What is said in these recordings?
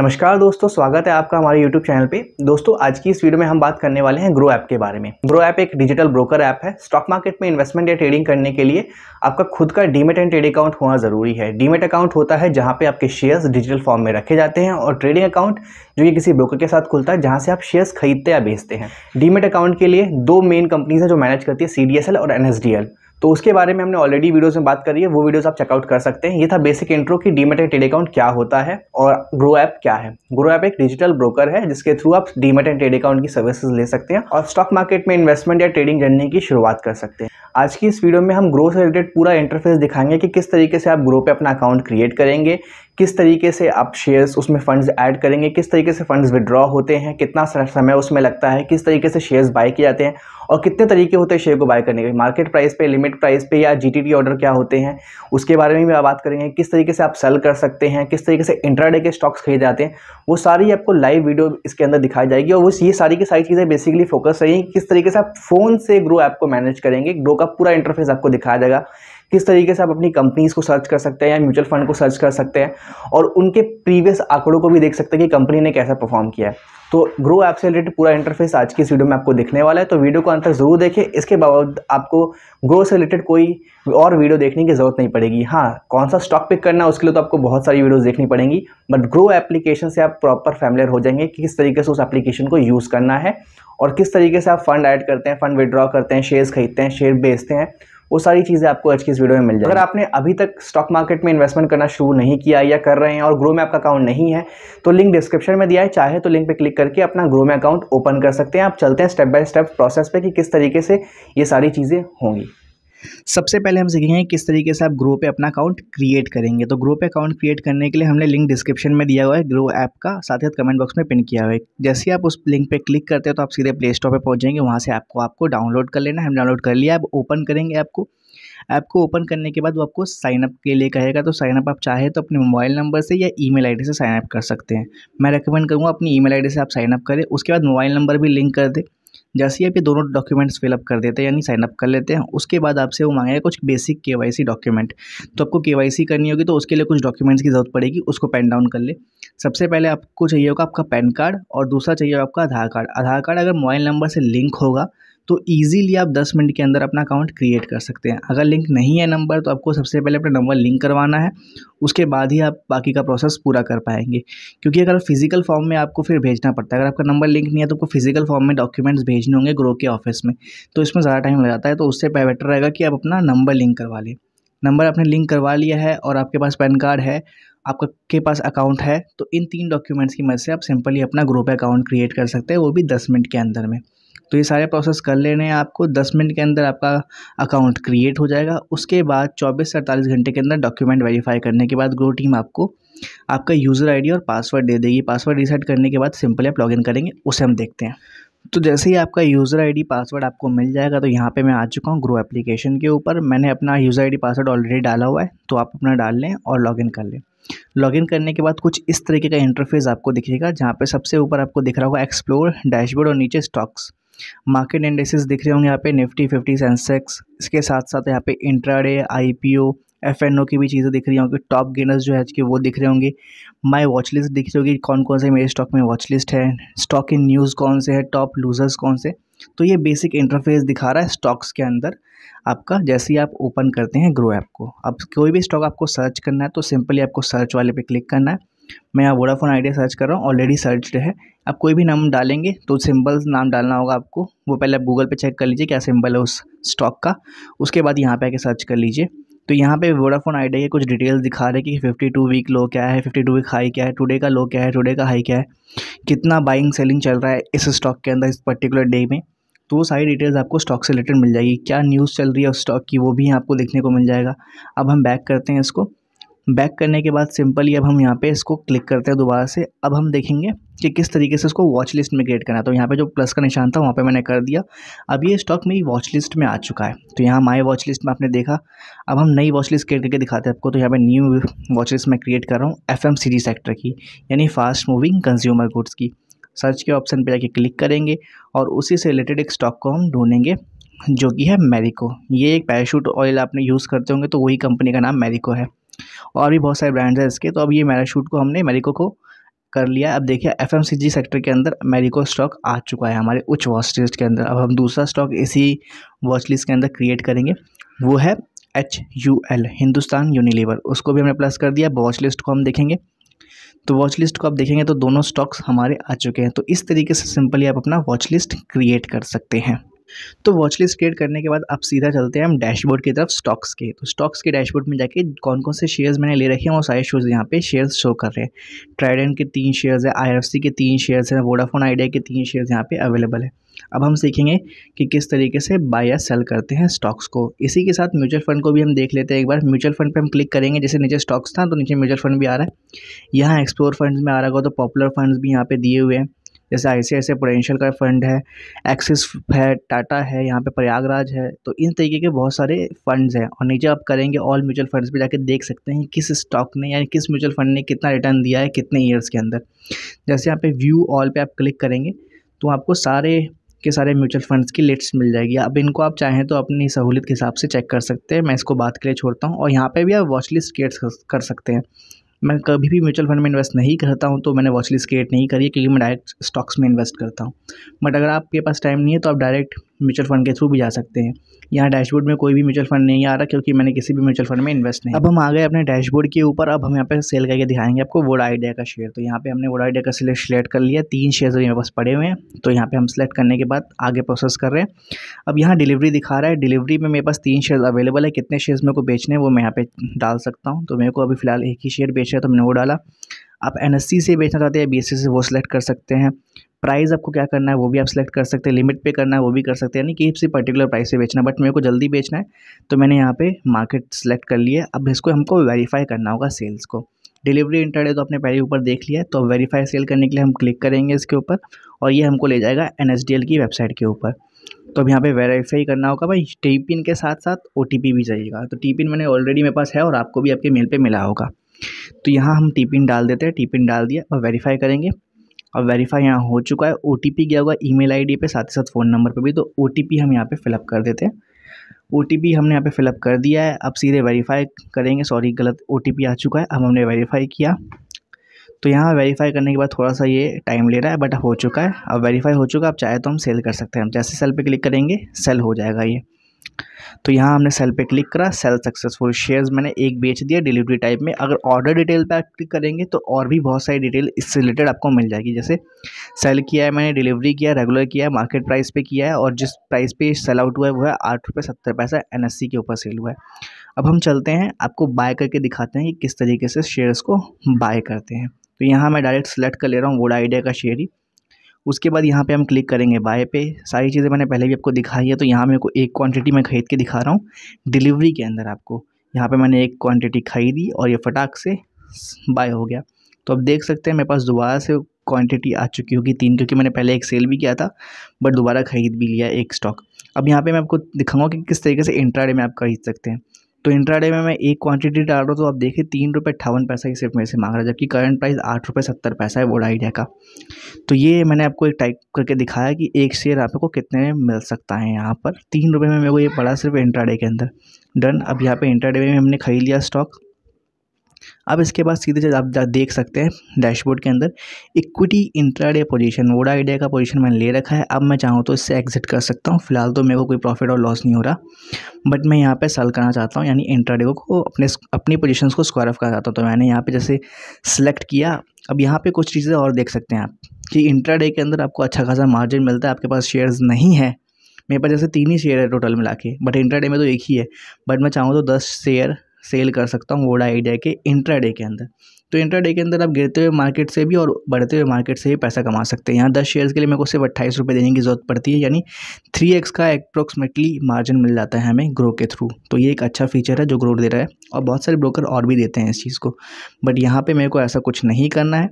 नमस्कार दोस्तों स्वागत है आपका हमारे YouTube चैनल पे दोस्तों आज की इस वीडियो में हम बात करने वाले हैं ग्रो ऐप के बारे में ग्रो ऐप एक डिजिटल ब्रोकर ऐप है स्टॉक मार्केट में इन्वेस्टमेंट या ट्रेडिंग करने के लिए आपका खुद का डीमेट एंड ट्रेड अकाउंट होना जरूरी है डीमेट अकाउंट होता है जहाँ पे आपके शेयर्स डिजिटल फॉर्म में रखे जाते हैं और ट्रेडिंग अकाउंट जो कि किसी ब्रोकर के साथ खुलता है जहाँ से आप शेयर्स खरीदते या बेचते हैं डीमेट अकाउंट के लिए दो मेन कंपनीज है जो मैनेज करती है सी और एन तो उसके बारे में हमने ऑलरेडी वीडियोस में बात करी है वो वीडियोस आप चेकआउट कर सकते हैं ये था बेसिक इंट्रो कि डीमेट एंड ट्रेड अकाउंट क्या होता है और ग्रो ऐप क्या है ग्रो ऐप एक डिजिटल ब्रोकर है जिसके थ्रू आप डीमेट एंड ट्रेड अकाउंट की सर्विसेज ले सकते हैं और स्टॉक मार्केट में इन्वेस्टमेंट या ट्रेडिंग जर्नी की शुरुआत कर सकते हैं आज की इस वीडियो में हम ग्रो से रिलेटेड पूरा इंटरफेस दिखाएंगे कि किस तरीके से आप ग्रो पे अपना अकाउंट क्रिएट करेंगे किस तरीके से आप शेयर्स उसमें फंड्स ऐड करेंगे किस तरीके से फंड्स विड्रॉ होते हैं कितना समय उसमें लगता है किस तरीके से शेयर्स बाय किए जाते हैं और कितने तरीके होते हैं शेयर को बाय करने के मार्केट प्राइस पे लिमिट प्राइस पे या टी ऑर्डर क्या होते हैं उसके बारे में भी आप बात करेंगे किस तरीके से आप सेल कर सकते हैं किस तरीके से इंट्राडे के स्टॉक्स खरीद जाते हैं वो सारी आपको लाइव वीडियो इसके अंदर दिखाई जाएगी और वो ये सारी की सारी चीज़ें बेसिकली फोकस रहेंगी किस तरीके से आप फ़ोन से ग्रो ऐप को मैनेज करेंगे ग्रो का पूरा इंटरफेस आपको दिखाया जाएगा किस तरीके से आप अपनी कंपनीज़ को सर्च कर सकते हैं या म्यूचुअल फंड को सर्च कर सकते हैं और उनके प्रीवियस आंकड़ों को भी देख सकते हैं कि कंपनी ने कैसा परफॉर्म किया है तो ग्रो ऐप से रिलेटेड पूरा इंटरफेस आज की इस वीडियो में आपको दिखने वाला है तो वीडियो को अंत तक जरूर देखें इसके बावजूद आपको ग्रो से रिलेटेड कोई और वीडियो देखने की जरूरत नहीं पड़ेगी हाँ कौन सा स्टॉक पिक करना है उसके लिए तो आपको बहुत सारी वीडियोस देखनी पड़ेंगी बट ग्रो एप्लीकेशन से आप प्रॉपर फैमिलियर हो जाएंगे कि किस तरीके से उस एप्लीकेशन को यूज़ करना है और किस तरीके से आप फंड ऐड करते हैं फंड विड्रॉ करते हैं शेयर्स खरीदते हैं शेयर बेचते हैं वो सारी चीज़ें आपको आज की इस वीडियो में मिल जाएगी अगर आपने अभी तक स्टॉक मार्केट में इन्वेस्टमेंट करना शुरू नहीं किया या कर रहे हैं और ग्रो में आपका अकाउंट नहीं है तो लिंक डिस्क्रिप्शन में दिया है चाहे तो लिंक पर क्लिक करके अपना ग्रो में अकाउंट ओपन कर सकते हैं आप चलते हैं स्टेप बाय स्टेप प्रोसेस पर कि किस तरीके से ये सारी चीज़ें होंगी सबसे पहले हम सीखेंगे किस तरीके से आप ग्रो पे अपना अकाउंट क्रिएट करेंगे तो ग्रो पे अकाउंट क्रिएट करने के लिए हमने लिंक डिस्क्रिप्शन में दिया हुआ है ग्रो ऐप का साथ ही साथ कमेंट बॉक्स में पिन किया हुआ है जैसे ही आप उस लिंक पे क्लिक करते हो तो आप सीधे प्ले स्टोर पर पहुँच जाएंगे वहाँ से आपको आपको डाउनलोड कर लेना है हम डाउनलोड कर लिया आप ओपन करेंगे आपको ऐप को ओपन करने के बाद वो आपको साइनअप के लिए कहेगा तो साइनअप आप चाहे तो अपने मोबाइल नंबर से या ईमेल आईडी से साइनअप कर सकते हैं मैं रेकमेंड करूँगा अपनी ईमेल आईडी से आप साइनअप करें उसके बाद मोबाइल नंबर भी लिंक कर दें जैसे ही आप ये दोनों डॉक्यूमेंट्स फिलअप कर देते हैं यानी साइनअप कर लेते हैं उसके बाद आपसे वो मांगेगा कुछ बेसिक के डॉक्यूमेंट तो आपको के करनी होगी तो उसके लिए कुछ डॉक्यूमेंट्स की ज़रूरत पड़ेगी उसको पेन डाउन कर ले सबसे पहले आपको चाहिए होगा आपका पैन कार्ड और दूसरा चाहिए आपका आधार कार्ड आधार कार्ड अगर मोबाइल नंबर से लिंक होगा तो ईज़िली आप दस मिनट के अंदर अपना अकाउंट क्रिएट कर सकते हैं अगर लिंक नहीं है नंबर तो आपको सबसे पहले अपना नंबर लिंक करवाना है उसके बाद ही आप बाकी का प्रोसेस पूरा कर पाएंगे क्योंकि अगर फिजिकल फॉर्म में आपको फिर भेजना पड़ता है अगर आपका नंबर लिंक नहीं है तो आपको फिजिकल फॉर्म में डॉक्यूमेंट्स भेजने होंगे ग्रो के ऑफिस में तो इसमें ज़्यादा टाइम लग जाता है तो उससे बेटर रहेगा कि आप अपना नंबर लिंक करवा लें नंबर आपने लिंक करवा लिया है और आपके पास पैन कार्ड है आपका के पास अकाउंट है तो इन तीन डॉक्यूमेंट्स की मदद से आप सिंपली अपना ग्रुप अकाउंट क्रिएट कर सकते हैं वो भी दस मिनट के अंदर में तो ये सारे प्रोसेस कर लेने हैं आपको दस मिनट के अंदर आपका अकाउंट क्रिएट हो जाएगा उसके बाद चौबीस से अड़तालीस घंटे के अंदर डॉक्यूमेंट वेरीफाई करने के बाद ग्रो टीम आपको आपका यूज़र आईडी और पासवर्ड दे देगी पासवर्ड रीसेट करने के बाद सिंपली आप लॉगिन करेंगे उसे हम देखते हैं तो जैसे ही आपका यूज़र आई पासवर्ड आपको मिल जाएगा तो यहाँ पर मैं आ चुका हूँ ग्रो एप्लीकेशन के ऊपर मैंने अपना यूज़र आई पासवर्ड ऑलरेडी डाला हुआ है तो आप अपना डाल लें और लॉगिन कर लें लॉगिन करने के बाद कुछ इस तरीके का इंटरफेस आपको दिखेगा जहाँ पे सबसे ऊपर आपको दिख रहा होगा एक्सप्लोर डैशबोर्ड और नीचे स्टॉक्स मार्केट इंडेक्सेस दिख रहे होंगे यहाँ पे निफ्टी फिफ्टी सेंसेक्स इसके साथ साथ यहाँ पे इंट्राडे आईपीओ एफएनओ की भी चीज़ें दिख रही होंगी टॉप गेनर्स जो है आज के वो दिख रहे होंगे माय वॉच लिस्ट दिख रही होगी कौन कौन से मेरे स्टॉक में वॉच लिस्ट है स्टॉक इन न्यूज़ कौन से है टॉप लूजर्स कौन से तो ये बेसिक इंटरफेस दिखा रहा है स्टॉक्स के अंदर आपका जैसे ही आप ओपन करते हैं ग्रो ऐप को अब कोई भी स्टॉक आपको सर्च करना है तो सिंपली आपको सर्च वाले पे क्लिक करना है मैं यहाँ वोडाफोन आइडिया सर्च कर रहा हूँ ऑलरेडी सर्च है आप कोई भी नाम डालेंगे तो सिंबल नाम डालना होगा आपको वो पहले आप गूगल पे चेक कर लीजिए क्या सिंबल है उस स्टॉक का उसके बाद यहाँ पे आके सर्च कर लीजिए तो यहाँ पे वोडाफोन आइडिया के कुछ डिटेल्स दिखा रहे कि टू वीक लो क्या है टू वीक हाई क्या है टुडे का लो क्या है टुडे का हाई क्या है कितना बाइंग सेलिंग चल रहा है इस स्टॉक के अंदर इस पर्टिकुलर डे में तो वो सारी डिटेल्स आपको स्टॉक से रिलेटेड मिल जाएगी क्या न्यूज़ चल रही है उस स्टॉक की वो भी आपको देखने को मिल जाएगा अब हम बैक करते हैं इसको बैक करने के बाद सिंपली अब हम यहाँ पे इसको क्लिक करते हैं दोबारा से अब हम देखेंगे कि किस तरीके से इसको वॉच लिस्ट में क्रिएट करना है तो यहाँ पे जो प्लस का निशान था वहाँ पे मैंने कर दिया अब ये स्टॉक मेरी वॉच लिस्ट में आ चुका है तो यहाँ माई वॉच लिस्ट में आपने देखा अब हम नई वॉच लिस्ट क्रिएट करके दिखाते हैं आपको तो यहाँ पर न्यू वॉच लिस्ट मैं क्रिएट कर रहा हूँ एफ एम सेक्टर की यानी फास्ट मूविंग कंज्यूमर गुड्स की सर्च के ऑप्शन पर जाके क्लिक करेंगे और उसी से रिलेटेड एक स्टॉक को हम ढूंढेंगे जो कि है मैरिको ये एक पैराशूट ऑयल आपने यूज़ करते होंगे तो वही कंपनी का नाम मैरिको है और भी बहुत सारे ब्रांड्स हैं इसके तो अब ये शूट को हमने मेरिको को कर लिया अब देखिए एफ सेक्टर के अंदर मेरिको स्टॉक आ चुका है हमारे उच्च वॉच लिस्ट के अंदर अब हम दूसरा स्टॉक इसी वॉच लिस्ट के अंदर क्रिएट करेंगे वो है H U L Hindustan Unilever उसको भी हमने प्लस कर दिया वॉच लिस्ट को हम देखेंगे तो वॉच लिस्ट को आप देखेंगे तो दोनों स्टॉक्स हमारे आ चुके हैं तो इस तरीके से सिंपली आप अपना वॉच लिस्ट क्रिएट कर सकते हैं तो वॉच लिस्ट क्रिएट करने के बाद आप सीधा चलते हैं हम डैशबोर्ड की तरफ स्टॉक्स के तो स्टॉक्स के डैशबोर्ड में जाके कौन कौन से शेयर्स मैंने ले रखे हैं वो सारे शोज यहाँ पे शेयर्स शो कर रहे हैं ट्राइडेंट के तीन शेयर्स है आई के तीन शेयर्स हैं वोडाफोन आइडिया के तीन शेयर्स यहाँ पे अवेलेबल है अब हम सीखेंगे कि किस तरीके से बाय या सेल करते हैं स्टॉक्स को इसी के साथ म्यूचुअल फंड को भी हम देख लेते हैं एक बार म्यूचुअल फंड पे हम क्लिक करेंगे जैसे नीचे स्टॉक्स था तो नीचे म्यूचुअल फंड भी आ रहा है यहाँ एक्सप्लोर फंड्स में आ रहा होगा तो पॉपुलर फंड्स भी यहाँ पे दिए हुए हैं जैसे आई सी प्रोडेंशियल का फंड है एक्सिस है टाटा है यहाँ पे प्रयागराज है तो इन तरीके के बहुत सारे फंड्स हैं और नीचे आप करेंगे ऑल म्यूचुअल फंड्स पे जाके देख सकते हैं किस स्टॉक ने यानी किस म्यूचुअल फंड ने कितना रिटर्न दिया है कितने ईयर्स के अंदर जैसे यहाँ पे व्यू ऑल पे आप क्लिक करेंगे तो आपको सारे के सारे म्यूचुअल फंड्स की लिस्ट मिल जाएगी अब इनको आप चाहें तो अपनी सहूलियत के हिसाब से चेक कर सकते हैं मैं इसको बात के लिए छोड़ता हूँ और यहाँ पर भी आप वॉच लिस्ट क्रिएट कर सकते हैं मैं कभी भी म्यूचुअल फंड में इन्वेस्ट नहीं करता हूँ तो मैंने वॉचलिस्ट क्रिएट नहीं करी है क्योंकि मैं डायरेक्ट स्टॉक्स में इन्वेस्ट करता हूँ बट अगर आपके पास टाइम नहीं है तो आप डायरेक्ट म्यूचुअल फंड के थ्रू भी जा सकते हैं यहाँ डैशबोर्ड में कोई भी म्यूचुअल फंड नहीं आ रहा क्योंकि मैंने किसी भी म्यूचुअल फंड में इन्वेस्ट नहीं अब हम आ गए अपने डैशबोर्ड के ऊपर अब हम यहाँ पे सेल करके दिखाएंगे आपको वोड आइडिया का शेयर तो यहाँ पे हमने वोडा आइडिया का सिलेक्ट सिलेक्ट कर लिया तीन शेयर मेरे पास पड़े हुए हैं तो यहाँ पर हम सेलेक्ट करने के बाद आगे प्रोसेस कर रहे हैं अब यहाँ डिलीवरी दिखा रहा है डिलीवरी में मेरे पास तीन शेयर अवेलेबल है कितने शेयर मेरे को बेचने हैं वो मैं यहाँ पे डाल सकता हूँ तो मेरे को अभी फिलहाल एक ही शेयर बेच रहा है तो मैंने वो डाला आप एन से बेचना चाहते हैं बी से वो सिलेक्ट कर सकते हैं प्राइस आपको क्या करना है वो भी आप सिलेक्ट कर सकते हैं लिमिट पे करना है वो भी कर सकते हैं यानी कि किसी पर्टिकुलर प्राइस पे बेचना है बट मेरे को जल्दी बेचना है तो मैंने यहाँ पे मार्केट सेलेक्ट कर लिया अब इसको हमको वेरीफाई करना होगा सेल्स को डिलीवरी इंटरडे तो आपने पहले ऊपर देख लिया तो वेरीफाई सेल करने के लिए हम क्लिक करेंगे इसके ऊपर और ये हमको ले जाएगा एन की वेबसाइट के ऊपर तो अब यहाँ पर वेरीफाई करना होगा भाई टी के साथ साथ ओ भी चाहिएगा तो टी मैंने ऑलरेडी मेरे पास है और आपको भी आपके मेल पर मिला होगा तो यहाँ हम टी पिन डाल देते हैं टी पिन डाल दिया और वेरीफाई करेंगे और वेरीफाई यहाँ हो चुका है ओ टी पी गया हुआ ई मेल आई डी पर साथ ही साथ फ़ोन नंबर पर भी तो ओ टी पी हम यहाँ पर फिलअप कर देते हैं ओ टी पी हमने यहाँ पे फिलअप कर दिया है अब सीधे वेरीफाई करेंगे सॉरी गलत ओ टी पी आ चुका है अब हमने वेरीफाई किया तो यहाँ वेरीफाई करने के बाद थोड़ा सा ये टाइम ले रहा है बट अब हो चुका है अब वेरीफाई हो चुका है अब चाहे तो हम सेल कर सकते हैं हम जैसे सेल पे क्लिक करेंगे सेल हो जाएगा ये तो यहाँ हमने सेल पे क्लिक करा सेल सक्सेसफुल शेयर्स मैंने एक बेच दिया डिलीवरी टाइप में अगर ऑर्डर डिटेल पर आप क्लिक करेंगे तो और भी बहुत सारी डिटेल इससे रिलेटेड आपको मिल जाएगी जैसे सेल किया है मैंने डिलीवरी किया रेगुलर किया है मार्केट प्राइस पे किया है और जिस प्राइस पे सेल आउट हुआ है वो है आठ रुपये सत्तर पैसा एन के ऊपर सेल हुआ है अब हम चलते हैं आपको बाय करके दिखाते हैं कि किस तरीके से शेयर्स को बाय करते हैं तो यहाँ मैं डायरेक्ट सेलेक्ट कर ले रहा हूँ वोडा आइडिया का शेयर ही उसके बाद यहाँ पे हम क्लिक करेंगे बाय पे सारी चीज़ें मैंने पहले भी आपको दिखाई है तो यहाँ मेरे को एक क्वांटिटी मैं खरीद के दिखा रहा हूँ डिलीवरी के अंदर आपको यहाँ पे मैंने एक क्वांटिटी खरीदी और ये फटाक से बाय हो गया तो अब देख सकते हैं मेरे पास दोबारा से क्वान्टिटी आ चुकी होगी तीन क्योंकि मैंने पहले एक सेल भी किया था बट दोबारा ख़रीद भी लिया एक स्टॉक अब यहाँ पर मैं आपको दिखाऊंगा कि किस तरीके से इंट्राडे में आप खरीद सकते हैं तो इंट्राडे में मैं एक क्वांटिटी डाल रहा हूँ तो आप देखिए तीन रुपये अट्ठावन पैसा ही सिर्फ मेरे से मांग रहा है जबकि करंट प्राइस आठ रुपये सत्तर पैसा है वोड आइडिया का तो ये मैंने आपको एक टाइप करके दिखाया कि एक शेयर आपको कितने में मिल सकता है यहाँ पर तीन रुपये में मेरे को ये पड़ा सिर्फ इंट्राडे के अंदर डन अब यहाँ पर इंट्राडे में हमने खरीद लिया स्टॉक अब इसके बाद सीधे आप देख सकते हैं डैशबोर्ड के अंदर equity intraday position Voda Idea का पोजीशन मैंने ले रखा है अब मैं चाहूँ तो इससे एग्जिट कर सकता हूँ फिलहाल तो मेरे को कोई प्रॉफिट और लॉस नहीं हो रहा बट मैं यहाँ पे सेल करना चाहता हूँ यानी इंट्राडे को अपने अपनी पोजिशन को स्क्वायर ऑफ करना चाहता हूँ तो मैंने यहाँ पर जैसे सेलेक्ट किया अब यहाँ पर कुछ चीज़ें और देख सकते हैं आप कि इंट्राडे के अंदर आपको अच्छा खासा मार्जिन मिलता है आपके पास शेयर्स नहीं है मेरे पास जैसे तीन ही शेयर है टोटल मिला के बट इंट्राडे में तो एक ही है बट मैं चाहूँ तो दस शेयर सेल कर सकता हूँ वोडा आइडिया के इंट्राडे के अंदर तो इंट्राडे के अंदर आप गिरते हुए मार्केट से भी और बढ़ते हुए मार्केट से भी पैसा कमा सकते हैं यहाँ दस शेयर्स के लिए मेरे को सिर्फ अट्ठाईस रुपये देने की ज़रूरत पड़ती है यानी थ्री एक्स का अप्रोक्सीमेटली मार्जिन मिल जाता है हमें ग्रो के थ्रू तो ये एक अच्छा फीचर है जो ग्रो दे रहा है और बहुत सारे ब्रोकर और भी देते हैं इस चीज़ को बट यहाँ पर मेरे को ऐसा कुछ नहीं करना है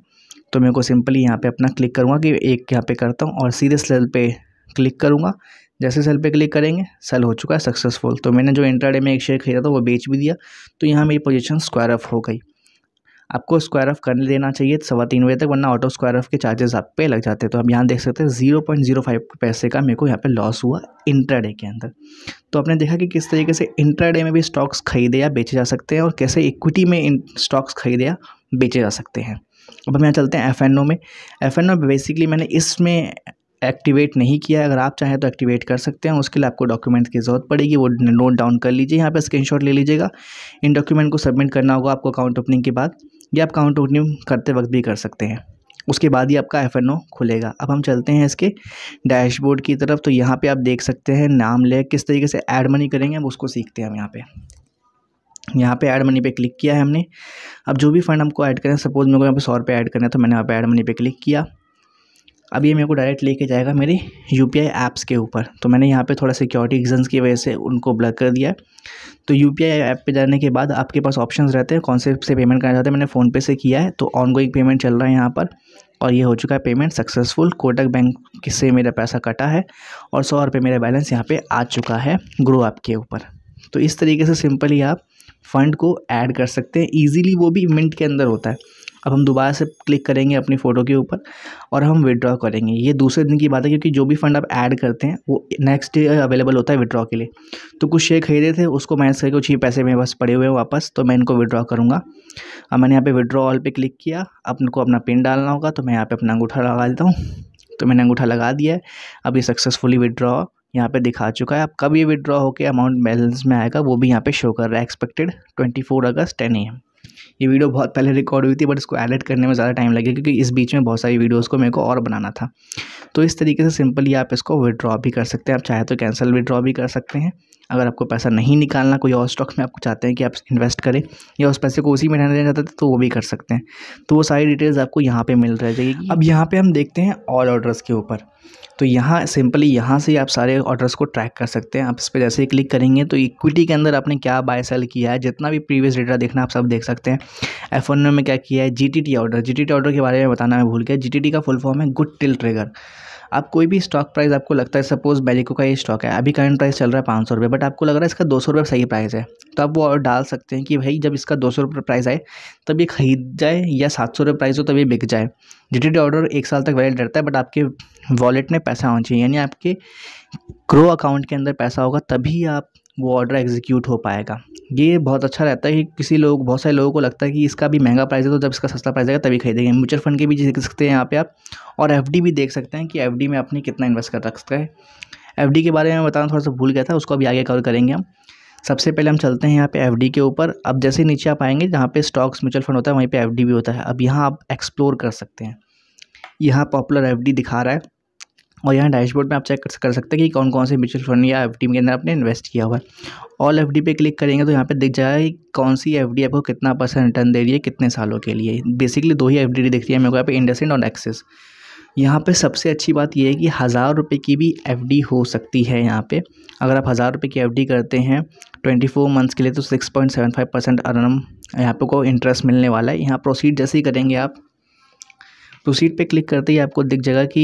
तो मेरे को सिंपली यहाँ पर अपना क्लिक करूँगा कि एक यहाँ पर करता हूँ और सीरियस लेवल पर क्लिक करूँगा जैसे सेल पे क्लिक करेंगे सेल हो चुका है सक्सेसफुल तो मैंने जो इंट्राडे में एक शेयर खरीदा था वो बेच भी दिया तो यहाँ मेरी पोजीशन स्क्वायर ऑफ हो गई आपको स्क्वायर ऑफ करने देना चाहिए सवा तीन बजे तक वरना ऑटो स्क्वायर ऑफ के चार्जेस आप पे लग जाते हैं तो आप यहाँ देख सकते हैं जीरो पॉइंट जीरो फाइव पैसे का मेरे को यहाँ पे लॉस हुआ इंट्राडे के अंदर तो आपने देखा कि किस तरीके से इंट्राडे में भी स्टॉक्स खरीदे या बेचे जा सकते हैं और कैसे इक्विटी में स्टॉक्स खरीदे या बेचे जा सकते हैं अब हम यहाँ चलते हैं एफ एन ओ में एफ एन ओ बेसिकली मैंने इसमें एक्टिवेट नहीं किया है अगर आप चाहें तो एक्टिवेट कर सकते हैं उसके लिए आपको डॉक्यूमेंट्स की ज़रूरत पड़ेगी वो नोट डाउन कर लीजिए यहाँ पर स्क्रीनशॉट ले लीजिएगा इन डॉक्यूमेंट को सबमिट करना होगा आपको अकाउंट ओपनिंग के बाद या आप अकाउंट ओपनिंग करते वक्त भी कर सकते हैं उसके बाद ही आपका एफ खुलेगा अब हम चलते हैं इसके डैशबोर्ड की तरफ तो यहाँ पे आप देख सकते हैं नाम ले किस तरीके से ऐड मनी करेंगे हम उसको सीखते हैं हम यहाँ पे यहाँ पे ऐड मनी पे क्लिक किया है हमने अब जो भी फंड हमको ऐड करें सपोज़ मेरे को यहाँ पे सौ रुपये ऐड करना है तो मैंने यहाँ पे ऐड मनी पे क्लिक किया अब ये मेरे को डायरेक्ट लेके जाएगा मेरी यू पी आई ऐप्स के ऊपर तो मैंने यहाँ पे थोड़ा सिक्योरिटी रीजन्स की वजह से उनको ब्लॉक कर दिया तो यू पी आई ऐप पर जाने के बाद आपके पास ऑप्शन रहते हैं कौन से से पेमेंट करना चाहते हैं मैंने फ़ोनपे से किया है तो ऑन गोइंग पेमेंट चल रहा है यहाँ पर और ये हो चुका है पेमेंट सक्सेसफुल कोटक बैंक से मेरा पैसा कटा है और सौ रुपये मेरा बैलेंस यहाँ पर आ चुका है ग्रो ऐप के ऊपर तो इस तरीके से सिंपली आप फ़ंड को ऐड कर सकते हैं ईजीली वो भी मिनट के अंदर होता है अब हम दोबारा से क्लिक करेंगे अपनी फ़ोटो के ऊपर और हम विड्रॉ करेंगे ये दूसरे दिन की बात है क्योंकि जो भी फंड आप ऐड करते हैं वो नेक्स्ट डे अवेलेबल होता है विड्रॉ के लिए तो कुछ शेयर खरीदे थे उसको मैनेज करके कुछ ही पैसे मेरे पास पड़े हुए हैं वापस तो मैं इनको विड्रॉ करूँगा अब मैंने यहाँ पर विड्रॉ ऑल पर क्लिक किया अपने को अपना पिन डालना होगा तो मैं यहाँ पर अपना अंगूठा लगा देता हूँ तो मैंने अंगूठा लगा दिया है अब ये सक्सेसफुली विड्रॉ यहाँ पे दिखा चुका है अब कब ये विड्रॉ होकर अमाउंट बैलेंस में आएगा वो भी यहाँ पे शो कर रहा है एक्सपेक्टेड 24 अगस्त 10 एम ये वीडियो बहुत पहले रिकॉर्ड हुई थी बट इसको एडिट करने में ज़्यादा टाइम लगे क्योंकि इस बीच में बहुत सारी वीडियोज़ को मेरे को और बनाना था तो इस तरीके से सिंपली आप इसको विड्रॉ भी कर सकते हैं आप चाहे तो कैंसिल विड्रॉ भी कर सकते हैं अगर आपको पैसा नहीं निकालना कोई और स्टॉक में आपको चाहते हैं कि आप इन्वेस्ट करें या उस पैसे को उसी में रहने देना चाहते हैं तो वो भी कर सकते हैं तो वो सारी डिटेल्स आपको यहाँ पे मिल रहे जाएगी अब यहाँ पे हम देखते हैं ऑल ऑर्डर्स के ऊपर तो यहाँ सिंपली यहाँ से आप सारे ऑर्डर्स को ट्रैक कर सकते हैं आप इस पर जैसे ही क्लिक करेंगे तो इक्विटी के अंदर आपने क्या बाय सेल किया है जितना भी प्रीवियस डेटा देखना आप सब देख सकते हैं एफ में क्या किया है जी ऑर्डर जी ऑर्डर के बारे में बताना मैं भूल गया जी का फुल फॉर्म है गुड टिल ट्रेगर आप कोई भी स्टॉक प्राइस आपको लगता है सपोज बेलिको का ये स्टॉक है अभी करंट प्राइस चल रहा है पाँच सौ रुपये बट आपको लग रहा है इसका दो सौ रुपये सही प्राइस है तो आप वो डाल सकते हैं कि भाई जब इसका दो सौ रुपये प्राइस आए तब ये खरीद जाए या सात सौ रुपये प्राइस हो तब ये बिक जाए जी ऑर्डर एक साल तक वैलिड रहता है बट आपके वॉलेट में पैसा होना चाहिए यानी आपके क्रो अकाउंट के अंदर पैसा होगा तभी आप वो ऑर्डर एग्जीक्यूट हो पाएगा ये बहुत अच्छा रहता है कि किसी लोग बहुत सारे लोगों को लगता है कि इसका भी महंगा प्राइस है तो जब इसका सस्ता प्राइस आएगा तभी खरीदेंगे म्यूचुअल फंड के भी देख सकते हैं यहाँ पे आप और एफ भी देख सकते हैं कि एफ में आपने कितना इन्वेस्ट कर रख सकता है एफ के बारे में बताना थोड़ा सा भूल गया था उसको अभी आगे कवर करेंगे हम सबसे पहले हम चलते हैं यहाँ पे एफ के ऊपर अब जैसे नीचे आप आएंगे जहाँ पे स्टॉक्स म्यूचुअल फंड होता है वहीं पर एफ भी होता है अब यहाँ आप एक्सप्लोर कर सकते हैं यहाँ पॉपुलर एफ दिखा रहा है और यहाँ डैशबोर्ड में आप चेक कर सकते हैं कि कौन कौन से म्यूचुअल फंड या एफ के अंदर आपने इन्वेस्ट किया हुआ है ऑल एफ पे क्लिक करेंगे तो यहाँ पे दिख जाएगा कौन सी एफ आपको कितना परसेंट रिटर्न दे रही है कितने सालों के लिए बेसिकली दो ही एफ दिख रही है मेरे को यहाँ पे इंडसेंड और एक्सेस यहाँ पे सबसे अच्छी बात यह है कि हज़ार रुपये की भी एफ हो सकती है यहाँ पे अगर आप हज़ार रुपये की एफ करते हैं ट्वेंटी फोर मंथ्स के लिए तो six point seven five percent अरनम यहाँ पे को इंटरेस्ट मिलने वाला है यहाँ प्रोसीड जैसे ही करेंगे आप प्रोसीड पे क्लिक करते ही आपको दिख जाएगा कि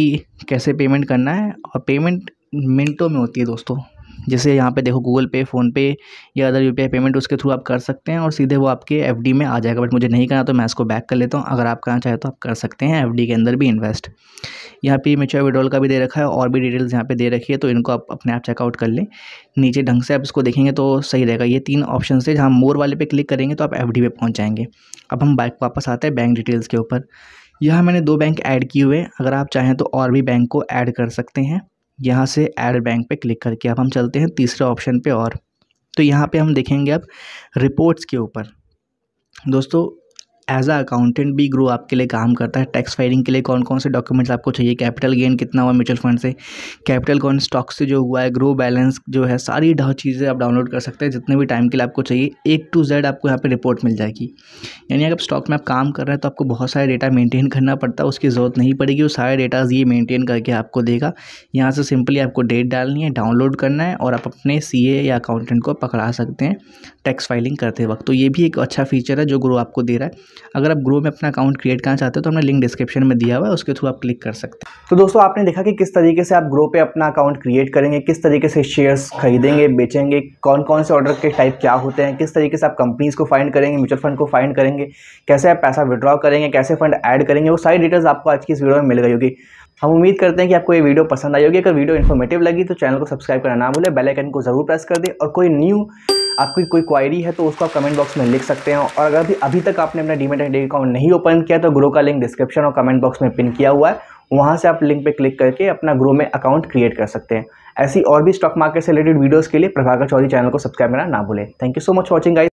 कैसे पेमेंट करना है और पेमेंट मिनटों में होती है दोस्तों जैसे यहाँ पे देखो गूगल पे फ़ोनपे या अदर यू पेमेंट उसके थ्रू आप कर सकते हैं और सीधे वो आपके एफ में आ जाएगा बट मुझे नहीं करना तो मैं इसको बैक कर लेता हूँ अगर आप करना चाहें तो आप कर सकते हैं एफ के अंदर भी इन्वेस्ट यहाँ पे मेचोर विड्रॉल का भी दे रखा है और भी डिटेल्स यहाँ पे दे रखी है तो इनको आप अपने आप चेकआउट कर लें नीचे ढंग से आप इसको देखेंगे तो सही रहेगा ये तीन ऑप्शन से जहाँ मोर वाले पे क्लिक करेंगे तो आप एफ पे पहुँच जाएंगे अब हम बाइक वापस आते हैं बैंक डिटेल्स के ऊपर यहाँ मैंने दो बैंक ऐड किए हुए हैं अगर आप चाहें तो और भी बैंक को ऐड कर सकते हैं यहाँ से ऐड बैंक पे क्लिक करके अब हम चलते हैं तीसरे ऑप्शन पे और तो यहाँ पे हम देखेंगे अब रिपोर्ट्स के ऊपर दोस्तों एज अ अकाउंटेंट भी ग्रो आपके लिए काम करता है टैक्स फाइलिंग के लिए कौन कौन से डॉक्यूमेंट्स आपको चाहिए कैपिटल गेन कितना हुआ म्यूचुअल फंड से कैपिटल कौन स्टॉक से जो हुआ है ग्रो बैलेंस जो है सारी चीज़ें आप डाउनलोड कर सकते हैं जितने भी टाइम के लिए आपको चाहिए एक टू जेड आपको यहाँ पर रिपोर्ट मिल जाएगी यानी अगर स्टॉक में आप काम कर रहे हैं तो आपको बहुत सारे डेटा मेंटेन करना पड़ता है उसकी ज़रूरत नहीं पड़ेगी वो सारे डेटाज ये मेंटेन करके आपको देगा यहाँ से सिंपली आपको डेट डालनी है डाउनलोड करना है और आप अपने सी या अकाउंटेंट को पकड़ा सकते हैं टैक्स फाइलिंग करते वक्त तो ये भी एक अच्छा फीचर है जो ग्रो आपको दे रहा है अगर आप ग्रो में अपना अकाउंट क्रिएट करना चाहते हो तो हमने लिंक डिस्क्रिप्शन में दिया हुआ है उसके थ्रू आप क्लिक कर सकते हैं तो दोस्तों आपने देखा कि किस तरीके से आप ग्रो पे अपना अकाउंट क्रिएट करेंगे किस तरीके से शेयर्स खरीदेंगे बेचेंगे कौन कौन से ऑर्डर के टाइप क्या होते हैं किस तरीके से आप कंपनीज़ को फाइंड करेंगे म्यूचुअल फंड को फाइंड करेंगे कैसे आप पैसा विड्रॉ करेंगे कैसे फंड ऐड करेंगे वो सारी डिटेल्स आपको आज की इस वीडियो में मिल गई होगी हम उम्मीद करते हैं कि आपको ये वीडियो पसंद आई होगी अगर वीडियो इन्फॉर्मेटिव लगी तो चैनल को सब्सक्राइब करना ना भूलें बेल आइकन को ज़रूर प्रेस कर दें और कोई न्यू आपकी कोई क्वायरी है तो उसको आप कमेंट बॉक्स में लिख सकते हैं और अगर अभी अभी तक आपने अपना डीमेट आई अकाउंट नहीं ओपन किया तो ग्रो का लिंक डिस्क्रिप्शन और कमेंट बॉक्स में पिन किया हुआ है वहाँ से आप लिंक पर क्लिक करके अपना ग्रो में अकाउंट क्रिएट कर सकते हैं ऐसी और भी स्टॉक मार्केट से रिलेटेड वीडियोज़ के लिए प्रभाकर चौधरी चैनल को सब्सक्राइब करना ना भूलें thank you so much watching guys